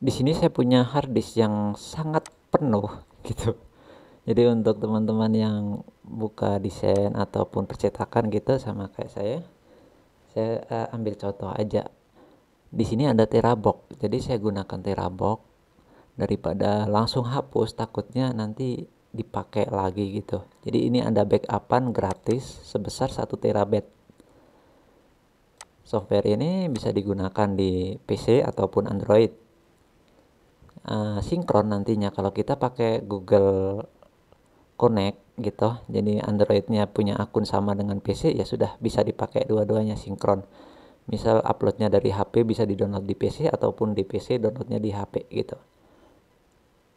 Di sini saya punya hard disk yang sangat penuh gitu. Jadi untuk teman-teman yang buka desain ataupun percetakan gitu sama kayak saya, saya uh, ambil contoh aja. Di sini ada terabox, jadi saya gunakan terabox daripada langsung hapus takutnya nanti dipakai lagi gitu. Jadi ini ada backupan gratis sebesar satu terabyte. Software ini bisa digunakan di PC ataupun Android. Uh, sinkron nantinya kalau kita pakai Google Connect gitu. Jadi Androidnya punya akun sama dengan PC ya sudah bisa dipakai dua-duanya sinkron. Misal uploadnya dari HP bisa di download di PC ataupun di PC downloadnya di HP gitu.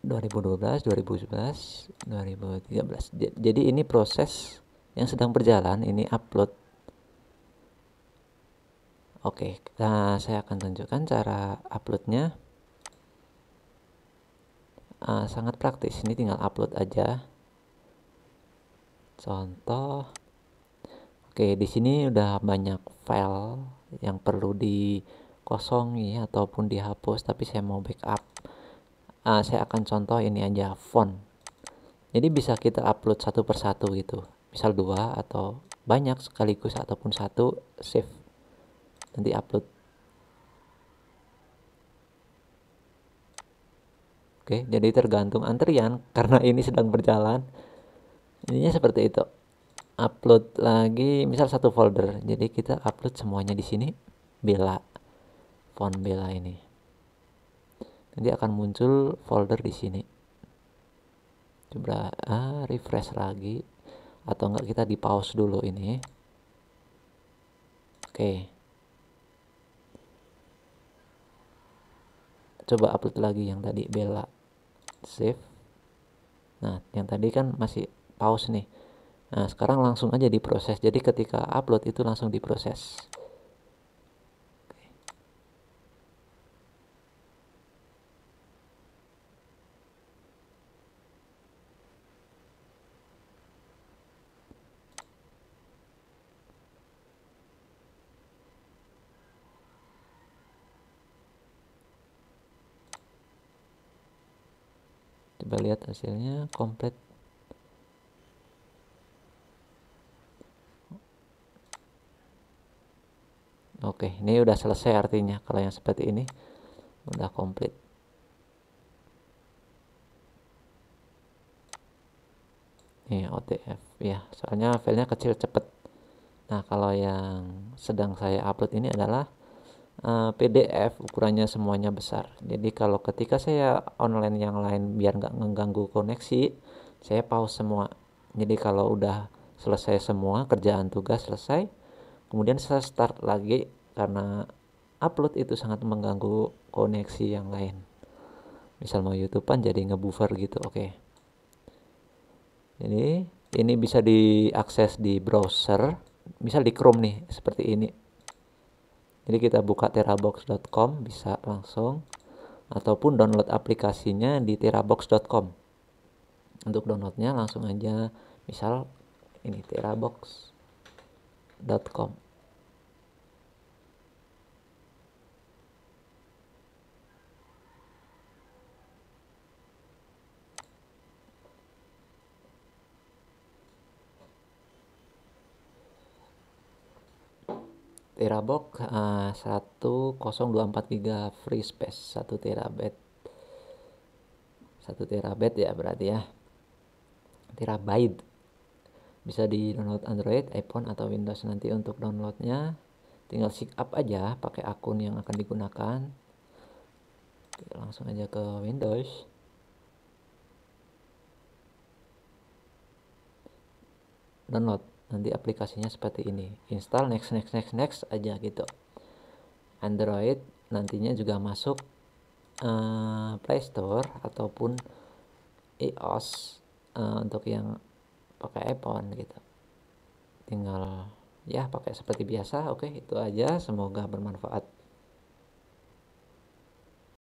2012, 2011, 2013. Jadi ini proses yang sedang berjalan ini upload Oke, nah saya akan tunjukkan cara uploadnya. Uh, sangat praktis, ini tinggal upload aja. Contoh, oke di sini udah banyak file yang perlu dikosongi ataupun dihapus, tapi saya mau backup. Uh, saya akan contoh ini aja font. Jadi bisa kita upload satu persatu gitu, misal dua atau banyak sekaligus ataupun satu save nanti upload oke jadi tergantung antrian karena ini sedang berjalan ininya seperti itu upload lagi misal satu folder jadi kita upload semuanya di sini bela font bela ini nanti akan muncul folder di sini coba ah, refresh lagi atau enggak kita di pause dulu ini oke okay. coba upload lagi yang tadi Bella save nah yang tadi kan masih pause nih nah sekarang langsung aja diproses jadi ketika upload itu langsung diproses lihat hasilnya komplit oke ini udah selesai artinya kalau yang seperti ini udah komplit Ini OTF ya soalnya filenya kecil cepet nah kalau yang sedang saya upload ini adalah Eh, PDF ukurannya semuanya besar. Jadi kalau ketika saya online yang lain biar nggak mengganggu koneksi, saya pause semua. Jadi kalau udah selesai semua kerjaan tugas selesai, kemudian saya start lagi karena upload itu sangat mengganggu koneksi yang lain. Misal mau YouTubean jadi ngebuffer gitu, oke. Okay. Jadi ini bisa diakses di browser, misal di Chrome nih seperti ini jadi kita buka terabox.com bisa langsung ataupun download aplikasinya di terabox.com untuk downloadnya langsung aja misal ini terabox.com terabox uh, 1024 giga free space 1 terabyte 1 terabyte ya berarti ya terabyte bisa di download Android, iPhone atau Windows nanti untuk downloadnya tinggal sign up aja pakai akun yang akan digunakan Oke, langsung aja ke Windows download nanti aplikasinya seperti ini install next next next next aja gitu Android nantinya juga masuk uh, Play Store ataupun iOS uh, untuk yang pakai iPhone gitu tinggal ya pakai seperti biasa oke itu aja semoga bermanfaat